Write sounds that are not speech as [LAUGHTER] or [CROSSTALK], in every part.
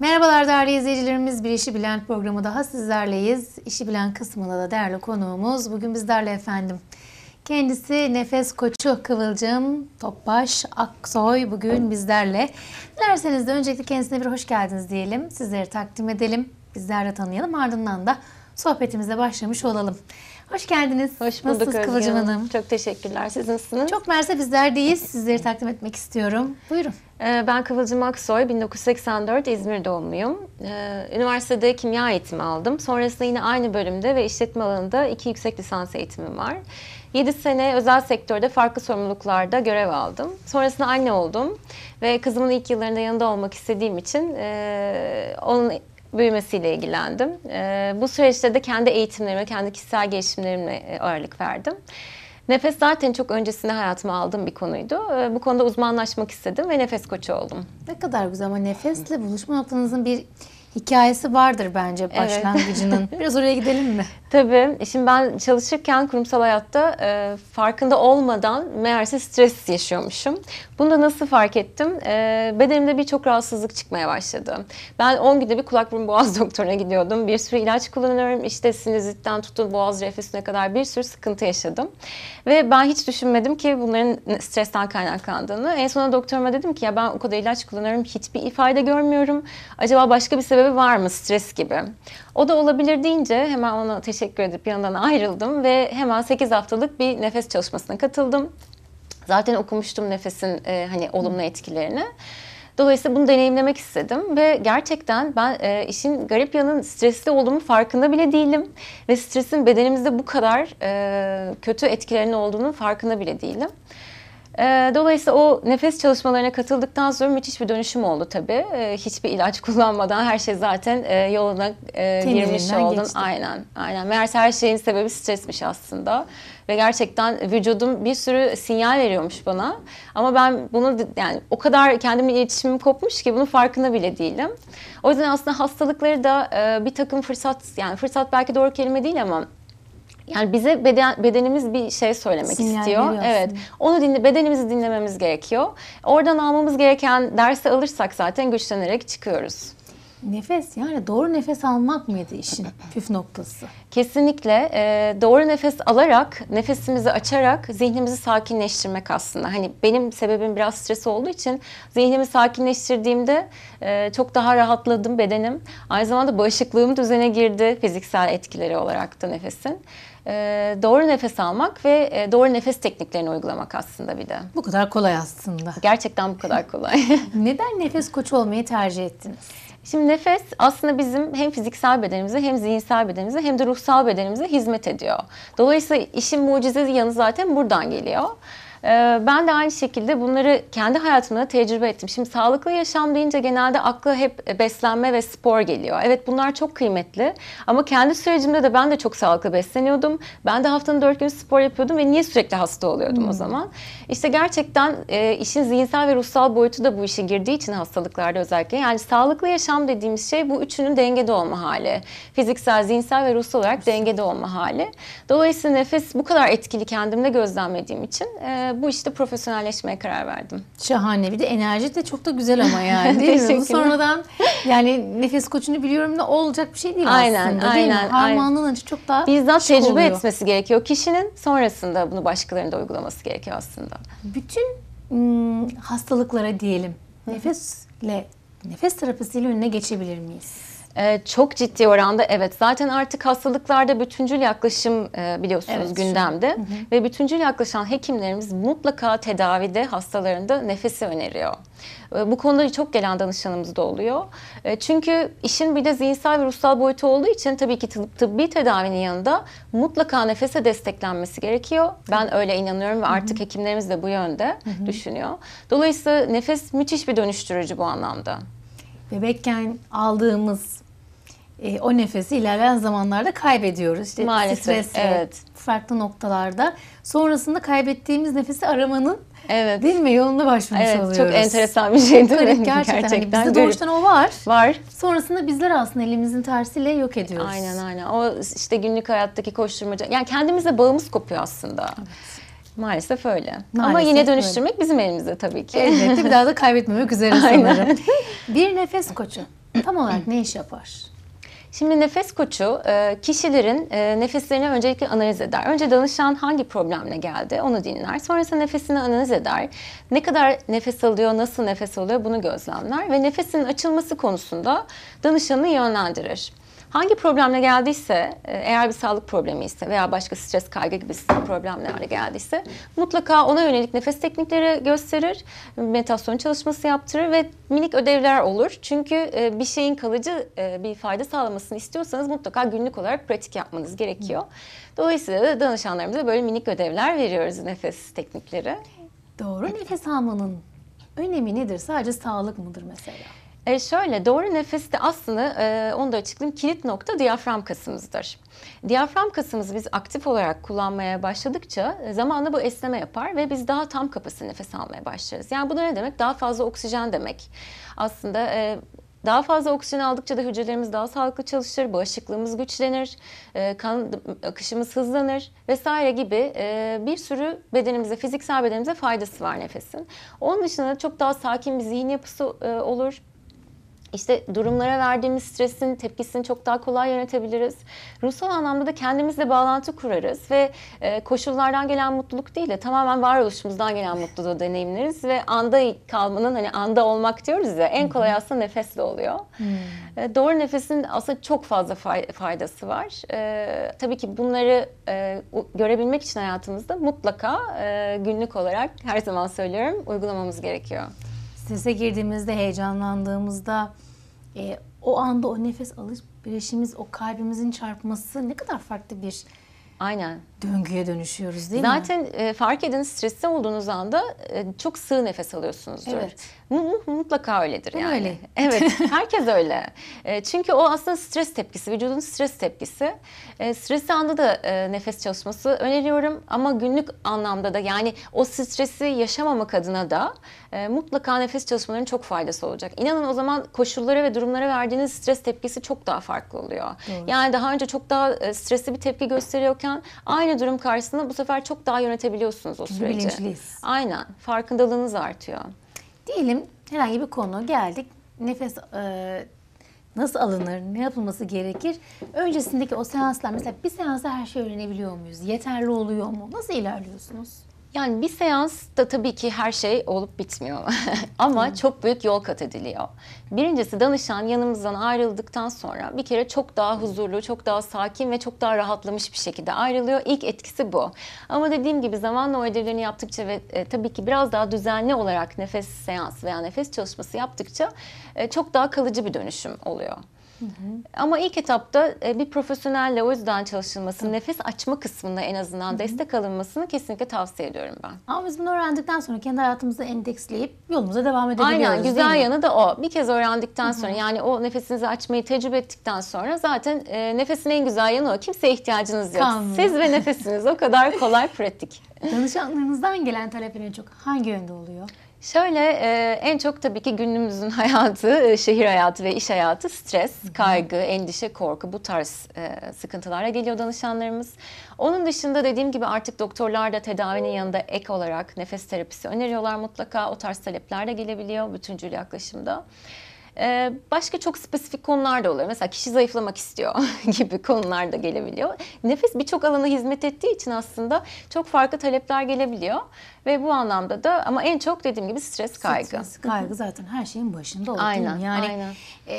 Merhabalar değerli izleyicilerimiz. Bir işi Bilen programı daha sizlerleyiz. İşi Bilen kısmında da değerli konuğumuz bugün bizlerle efendim. Kendisi Nefes Koçu Kıvılcım Topbaş Aksoy bugün bizlerle. Dilerseniz de öncelikle kendisine bir hoş geldiniz diyelim. Sizleri takdim edelim. Bizlerle tanıyalım ardından da sohbetimize başlamış olalım. Hoş geldiniz. Hoş bulduk Nasılsınız Kıvılcım Hanım? Çok teşekkürler. Siz nasılsınız? Çok merse bizler değiliz. Sizleri takdim etmek istiyorum. Buyurun. Ee, ben Kıvılcım Aksoy, 1984 İzmir doğumluyum. Ee, üniversitede kimya eğitimi aldım. Sonrasında yine aynı bölümde ve işletme alanında iki yüksek lisans eğitimim var. 7 sene özel sektörde farklı sorumluluklarda görev aldım. Sonrasında anne oldum ve kızımın ilk yıllarında yanında olmak istediğim için ee, onun büyümesiyle ilgilendim. Ee, bu süreçte de kendi eğitimlerime, kendi kişisel gelişimlerime e, ağırlık verdim. Nefes zaten çok öncesinde hayatıma aldığım bir konuydu. Ee, bu konuda uzmanlaşmak istedim ve nefes koçu oldum. Ne kadar güzel ama nefesle buluşma noktanızın bir hikayesi vardır bence başlangıcının. Evet. [LAUGHS] Biraz oraya gidelim mi? Tabii. E şimdi ben çalışırken kurumsal hayatta e, farkında olmadan meğerse stres yaşıyormuşum. Bunu da nasıl fark ettim? E, bedenimde birçok rahatsızlık çıkmaya başladı. Ben 10 günde bir kulak burun boğaz [LAUGHS] doktoruna gidiyordum. Bir sürü ilaç kullanıyorum. İşte sinüzitten tutun boğaz reflüsüne kadar bir sürü sıkıntı yaşadım. Ve ben hiç düşünmedim ki bunların stresten kaynaklandığını. En sonunda doktoruma dedim ki ya ben o kadar ilaç kullanıyorum. Hiçbir ifade görmüyorum. Acaba başka bir sebebi sebebi var mı stres gibi. O da olabilir deyince hemen ona teşekkür edip yanından ayrıldım ve hemen 8 haftalık bir nefes çalışmasına katıldım. Zaten okumuştum nefesin e, hani olumlu etkilerini. Dolayısıyla bunu deneyimlemek istedim ve gerçekten ben e, işin garip yanın stresli olduğumu farkında bile değilim ve stresin bedenimizde bu kadar e, kötü etkilerinin olduğunun farkında bile değilim. E, dolayısıyla o nefes çalışmalarına katıldıktan sonra müthiş bir dönüşüm oldu tabii. E, hiçbir ilaç [LAUGHS] kullanmadan her şey zaten e, yoluna e, girmiş oldun. Geçti. Aynen, aynen. Meğerse her şeyin sebebi stresmiş aslında. Ve gerçekten vücudum bir sürü sinyal veriyormuş bana. Ama ben bunu yani o kadar kendimle iletişimim kopmuş ki bunun farkında bile değilim. O yüzden aslında hastalıkları da e, bir takım fırsat yani fırsat belki doğru kelime değil ama yani bize beden, bedenimiz bir şey söylemek Sinyal istiyor. Evet. Onu dinle bedenimizi dinlememiz gerekiyor. Oradan almamız gereken dersi alırsak zaten güçlenerek çıkıyoruz. Nefes yani doğru nefes almak mıydı işin [CLEARS THROAT] püf noktası? Kesinlikle e, doğru nefes alarak, nefesimizi açarak zihnimizi sakinleştirmek aslında. Hani benim sebebim biraz stres olduğu için zihnimi sakinleştirdiğimde e, çok daha rahatladım bedenim. Aynı zamanda bağışıklığım düzene girdi fiziksel etkileri olarak da nefesin. E, doğru nefes almak ve e, doğru nefes tekniklerini uygulamak aslında bir de. Bu kadar kolay aslında. Gerçekten bu kadar kolay. [LAUGHS] Neden nefes koçu olmayı tercih ettiniz? Şimdi nefes aslında bizim hem fiziksel bedenimize hem zihinsel bedenimize hem de ruhsal bedenimize hizmet ediyor. Dolayısıyla işin mucizesi yanı zaten buradan geliyor. Ee, ben de aynı şekilde bunları kendi hayatımda tecrübe ettim. Şimdi sağlıklı yaşam deyince genelde aklı hep beslenme ve spor geliyor. Evet bunlar çok kıymetli ama kendi sürecimde de ben de çok sağlıklı besleniyordum. Ben de haftanın dört günü spor yapıyordum ve niye sürekli hasta oluyordum hmm. o zaman? İşte gerçekten e, işin zihinsel ve ruhsal boyutu da bu işe girdiği için hastalıklarda özellikle. Yani sağlıklı yaşam dediğimiz şey bu üçünün dengede olma hali. Fiziksel, zihinsel ve ruhsal olarak dengede olma hali. Dolayısıyla nefes bu kadar etkili kendimde gözlemlediğim için... E, bu işte profesyonelleşmeye karar verdim. Şahane bir de enerji de çok da güzel ama yani değil mi? [LAUGHS] Sonradan yani nefes koçunu biliyorum da olacak bir şey değil aynen, aslında değil aynen, mi? Harmanlanınca çok daha Bizzat şey tecrübe oluyor. etmesi gerekiyor kişinin sonrasında bunu başkalarında uygulaması gerekiyor aslında. Bütün ım, hastalıklara diyelim nefesle nefes terapisiyle önüne geçebilir miyiz? Ee, çok ciddi oranda evet. Zaten artık hastalıklarda bütüncül yaklaşım e, biliyorsunuz evet. gündemde. Hı hı. Ve bütüncül yaklaşan hekimlerimiz mutlaka tedavide hastalarında nefesi öneriyor. E, bu konuda çok gelen danışanımız da oluyor. E, çünkü işin bir de zihinsel ve ruhsal boyutu olduğu için tabii ki tıp, tıbbi tedavinin yanında mutlaka nefese desteklenmesi gerekiyor. Ben öyle inanıyorum ve artık hı hı. hekimlerimiz de bu yönde hı hı. düşünüyor. Dolayısıyla nefes müthiş bir dönüştürücü bu anlamda bebekken aldığımız e, o nefesi ilerleyen zamanlarda kaybediyoruz. İşte Maalesef, stresle, evet. farklı noktalarda. Sonrasında kaybettiğimiz nefesi aramanın evet. değil mi yoluna başvurmuş evet, oluyoruz. Çok enteresan bir şey değil mi? Gerçekten. gerçekten. Hani bizde doğuştan o var. Var. Sonrasında bizler aslında elimizin tersiyle yok ediyoruz. Aynen aynen. O işte günlük hayattaki koşturmaca. Yani kendimizle bağımız kopuyor aslında. Evet. Maalesef öyle. Maalesef Ama yine dönüştürmek öyle. bizim elimizde tabii ki. Elbette bir daha da kaybetmemek üzere [LAUGHS] sanırım. bir nefes koçu tam olarak ne iş yapar? Şimdi nefes koçu e, kişilerin e, nefeslerini öncelikle analiz eder. Önce danışan hangi problemle geldi onu dinler. Sonrasında nefesini analiz eder. Ne kadar nefes alıyor, nasıl nefes alıyor bunu gözlemler. Ve nefesin açılması konusunda danışanı yönlendirir. Hangi problemle geldiyse, e, eğer bir sağlık problemi ise veya başka stres, kaygı gibi problemlerle geldiyse mutlaka ona yönelik nefes teknikleri gösterir, meditasyon çalışması yaptırır ve minik ödevler olur. Çünkü e, bir şeyin kalıcı e, bir fayda sağlamasını istiyorsanız mutlaka günlük olarak pratik yapmanız gerekiyor. Dolayısıyla da danışanlarımıza böyle minik ödevler veriyoruz nefes teknikleri. Doğru nefes almanın önemi nedir? Sadece sağlık mıdır mesela? E şöyle doğru nefeste aslında e, onu da açıklayayım kilit nokta diyafram kasımızdır. Diyafram kasımızı biz aktif olarak kullanmaya başladıkça e, zamanla bu esneme yapar ve biz daha tam kapasite nefes almaya başlarız. Yani bu da ne demek? Daha fazla oksijen demek. Aslında e, daha fazla oksijen aldıkça da hücrelerimiz daha sağlıklı çalışır, bağışıklığımız güçlenir, e, kan akışımız hızlanır vesaire gibi e, bir sürü bedenimize, fiziksel bedenimize faydası var nefesin. Onun dışında çok daha sakin bir zihin yapısı olur. İşte durumlara verdiğimiz stresin tepkisini çok daha kolay yönetebiliriz. Ruhsal anlamda da kendimizle bağlantı kurarız ve e, koşullardan gelen mutluluk değil de tamamen varoluşumuzdan gelen mutluluğu deneyimleriz ve anda kalmanın hani anda olmak diyoruz ya en kolay aslında nefesle oluyor. Hmm. E, doğru nefesin aslında çok fazla faydası var. E, tabii ki bunları görebilmek için hayatımızda mutlaka günlük olarak her zaman söylüyorum uygulamamız gerekiyor strese girdiğimizde, heyecanlandığımızda e, o anda o nefes alış birleşimiz, o kalbimizin çarpması ne kadar farklı bir Aynen döngüye dönüşüyoruz değil Zaten mi? Zaten e, fark edin stresli olduğunuz anda e, çok sığ nefes alıyorsunuzdur. Evet. Mutlaka öyledir yani. öyle. [LAUGHS] Evet herkes öyle. E, çünkü o aslında stres tepkisi, vücudun stres tepkisi. E, stresli anda da e, nefes çalışması öneriyorum ama günlük anlamda da yani o stresi yaşamamak adına da e, mutlaka nefes çalışmalarının çok faydası olacak. İnanın o zaman koşullara ve durumlara verdiğiniz stres tepkisi çok daha farklı oluyor. Doğru. Yani daha önce çok daha e, stresli bir tepki gösteriyorken aynı aynı durum karşısında bu sefer çok daha yönetebiliyorsunuz o süreci. Bilinçliyiz. Aynen. Farkındalığınız artıyor. Diyelim herhangi bir konu geldik. Nefes e, nasıl alınır, ne yapılması gerekir? Öncesindeki o seanslar mesela bir seansta her şeyi öğrenebiliyor muyuz? Yeterli oluyor mu? Nasıl ilerliyorsunuz? Yani bir seans da tabii ki her şey olup bitmiyor. [LAUGHS] Ama Hı. çok büyük yol kat ediliyor. Birincisi danışan yanımızdan ayrıldıktan sonra bir kere çok daha huzurlu, çok daha sakin ve çok daha rahatlamış bir şekilde ayrılıyor. İlk etkisi bu. Ama dediğim gibi zamanla o ödevlerini yaptıkça ve e, tabii ki biraz daha düzenli olarak nefes seansı veya nefes çalışması yaptıkça e, çok daha kalıcı bir dönüşüm oluyor. Hı hı. Ama ilk etapta e, bir profesyonelle o yüzden çalışılması, Tabii. nefes açma kısmında en azından hı hı. destek alınmasını kesinlikle tavsiye ediyorum ben. Ama biz bunu öğrendikten sonra kendi hayatımızı endeksleyip yolumuza devam edebiliyoruz. Aynen güzel yanı da o. Bir kez öğrendikten hı hı. sonra yani o nefesinizi açmayı tecrübe ettikten sonra zaten e, nefesin en güzel yanı o. Kimseye ihtiyacınız yok. Kalmıyor. Siz ve nefesiniz o kadar kolay pratik. [LAUGHS] Danışanlarınızdan gelen talep çok hangi yönde oluyor? Şöyle e, en çok tabii ki günümüzün [LAUGHS] hayatı, e, şehir hayatı ve iş hayatı stres, kaygı, endişe, korku bu tarz e, sıkıntılara geliyor danışanlarımız. Onun dışında dediğim gibi artık doktorlar da tedavinin yanında ek olarak nefes terapisi öneriyorlar mutlaka. O tarz talepler de gelebiliyor bütüncül yaklaşımda. Ee, başka çok spesifik konular da oluyor. Mesela kişi zayıflamak istiyor [LAUGHS] gibi konular da gelebiliyor. Nefes birçok alana hizmet ettiği için aslında çok farklı talepler gelebiliyor. Ve bu anlamda da ama en çok dediğim gibi stres kaygı. Stres kaygı zaten her şeyin başında oluyor. aynen, Yani aynen. E,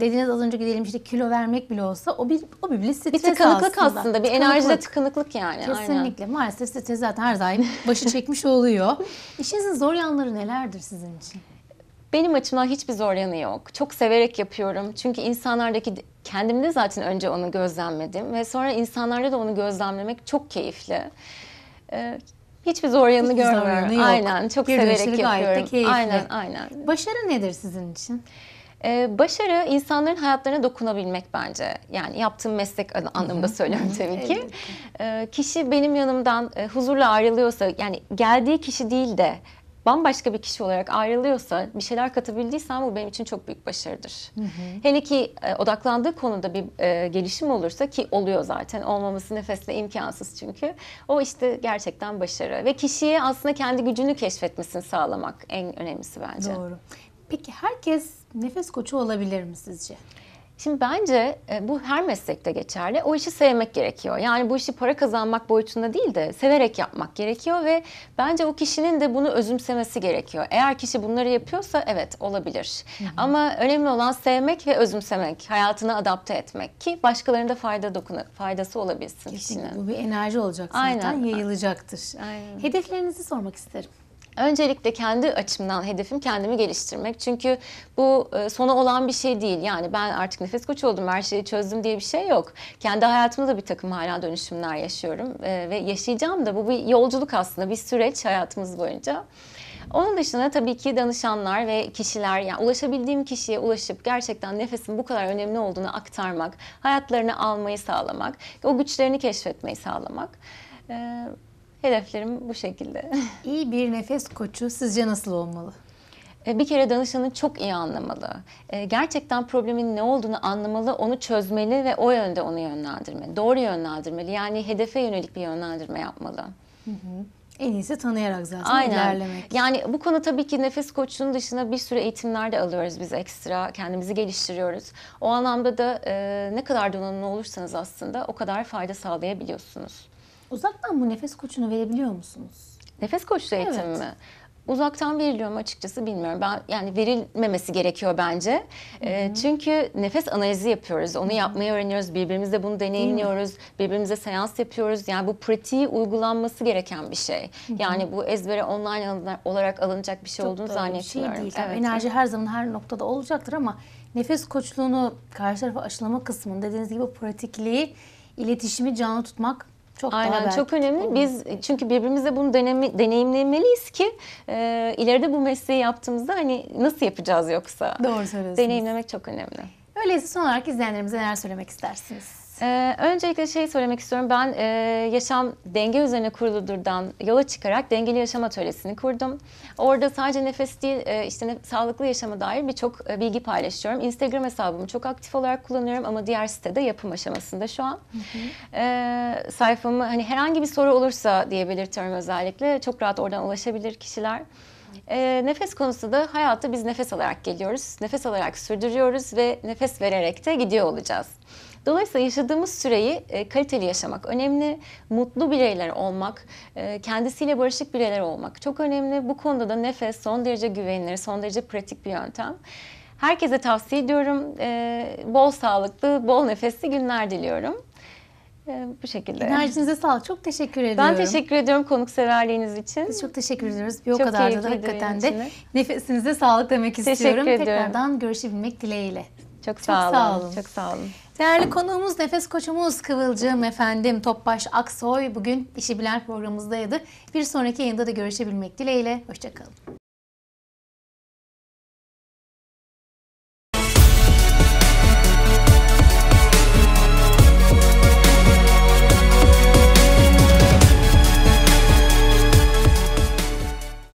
dediğiniz az önce gidelim işte kilo vermek bile olsa o bir o bir bile stres bir tıkanıklık aslında. aslında. Bir tıkanıklık. enerjide tıkanıklık yani. Kesinlikle. Aynen. Maalesef stres zaten her daim başı [LAUGHS] çekmiş oluyor. İşinizin zor yanları nelerdir sizin için? Benim açımdan hiçbir zor yanı yok. Çok severek yapıyorum. Çünkü insanlardaki kendimde zaten önce onu gözlemledim ve sonra insanlarda da onu gözlemlemek çok keyifli. Ee, hiçbir zor yanını hiçbir görmüyorum. Zor yanı yok. Aynen, çok Geri severek yapıyorum. Gayet de Aynen, aynen. Başarı nedir sizin için? Ee, başarı insanların hayatlarına dokunabilmek bence. Yani yaptığım meslek anlamında söylüyorum tabii ki. Ee, kişi benim yanımdan e, huzurla ayrılıyorsa yani geldiği kişi değil de bambaşka bir kişi olarak ayrılıyorsa, bir şeyler katabildiysem bu benim için çok büyük başarıdır. Hı hı. Hele ki e, odaklandığı konuda bir e, gelişim olursa ki oluyor zaten olmaması nefesle imkansız çünkü. O işte gerçekten başarı ve kişiye aslında kendi gücünü keşfetmesini sağlamak en önemlisi bence. Doğru. Peki herkes nefes koçu olabilir mi sizce? Şimdi bence e, bu her meslekte geçerli. O işi sevmek gerekiyor. Yani bu işi para kazanmak boyutunda değil de severek yapmak gerekiyor ve bence o kişinin de bunu özümsemesi gerekiyor. Eğer kişi bunları yapıyorsa evet olabilir. Hı hı. Ama önemli olan sevmek ve özümsemek, hayatını adapte etmek ki başkalarına fayda dokun faydası olabilsin Kesinlikle. kişinin. Bu bir enerji olacak zaten, Aynen. yayılacaktır. Aynen. Hedeflerinizi sormak isterim. Öncelikle kendi açımdan hedefim kendimi geliştirmek. Çünkü bu e, sona olan bir şey değil. Yani ben artık nefes koçu oldum, her şeyi çözdüm diye bir şey yok. Kendi hayatımda bir takım hala dönüşümler yaşıyorum e, ve yaşayacağım da bu bir yolculuk aslında, bir süreç hayatımız boyunca. Onun dışında tabii ki danışanlar ve kişiler yani ulaşabildiğim kişiye ulaşıp gerçekten nefesin bu kadar önemli olduğunu aktarmak, hayatlarını almayı sağlamak, o güçlerini keşfetmeyi sağlamak. Ee, Hedeflerim bu şekilde. [LAUGHS] İyi bir nefes koçu sizce nasıl olmalı? E, bir kere danışanı çok iyi anlamalı. E, gerçekten problemin ne olduğunu anlamalı, onu çözmeli ve o yönde onu yönlendirmeli. Doğru yönlendirmeli. Yani hedefe yönelik bir yönlendirme yapmalı. Hı hı. En iyisi tanıyarak zaten Aynen. ilerlemek. Yani bu konu tabii ki nefes koçunun dışında bir sürü eğitimler de alıyoruz biz ekstra. Kendimizi geliştiriyoruz. O anlamda da e, ne kadar donanımlı olursanız aslında o kadar fayda sağlayabiliyorsunuz. Uzaktan bu nefes koçunu verebiliyor musunuz? Nefes koçlu eğitim mi? Uzaktan veriliyor mu açıkçası bilmiyorum. Ben yani verilmemesi gerekiyor bence. E, çünkü nefes analizi yapıyoruz. Onu Hı -hı. yapmayı öğreniyoruz. Birbirimizle bunu deneyimliyoruz. Birbirimize seans yapıyoruz. Yani bu pratiği uygulanması gereken bir şey. Hı -hı. Yani bu ezbere online olarak alınacak bir şey Çok olduğunu şey zannetmiyorum. Şey değil. Evet. Enerji her zaman her noktada olacaktır ama nefes koçluğunu karşı tarafa aşılama kısmında dediğiniz gibi pratikliği, iletişimi canlı tutmak çok Aynen daha çok önemli. Olur. Biz çünkü birbirimize bunu denemi, deneyimlemeliyiz ki e, ileride bu mesleği yaptığımızda hani nasıl yapacağız yoksa. Doğru söylüyorsunuz. Deneyimlemek çok önemli. Öyleyse son olarak izleyenlerimize neler söylemek istersiniz? Ee, öncelikle şey söylemek istiyorum. Ben e, Yaşam Denge Üzerine Kurulu'dan yola çıkarak Dengeli Yaşam Atölyesi'ni kurdum. Orada sadece nefes değil, e, işte ne, sağlıklı yaşama dair birçok e, bilgi paylaşıyorum. Instagram hesabımı çok aktif olarak kullanıyorum ama diğer sitede yapım aşamasında şu an. E, sayfamı hani herhangi bir soru olursa diye belirtiyorum özellikle. Çok rahat oradan ulaşabilir kişiler. E, nefes konusu da hayatta biz nefes alarak geliyoruz. Nefes alarak sürdürüyoruz ve nefes vererek de gidiyor olacağız. Dolayısıyla yaşadığımız süreyi e, kaliteli yaşamak önemli. Mutlu bireyler olmak, e, kendisiyle barışık bireyler olmak çok önemli. Bu konuda da nefes son derece güvenilir, son derece pratik bir yöntem. Herkese tavsiye ediyorum. E, bol sağlıklı, bol nefesli günler diliyorum. E, bu şekilde. Enerjinize sağlık. Çok teşekkür ediyorum. Ben teşekkür ediyorum konukseverliğiniz için. Biz çok teşekkür ediyoruz. Bir o Çok kadar da, hakikaten de için nefesinize sağlık demek Teşekkür istiyorum. ediyorum. Tekrardan görüşebilmek dileğiyle. Çok sağ, Çok sağ olun. Çok sağ olun. Değerli konuğumuz nefes koçumuz Kıvılcım efendim Topbaş Aksoy bugün İşi Bilen programımızdaydı. Bir sonraki yayında da görüşebilmek dileğiyle. Hoşçakalın.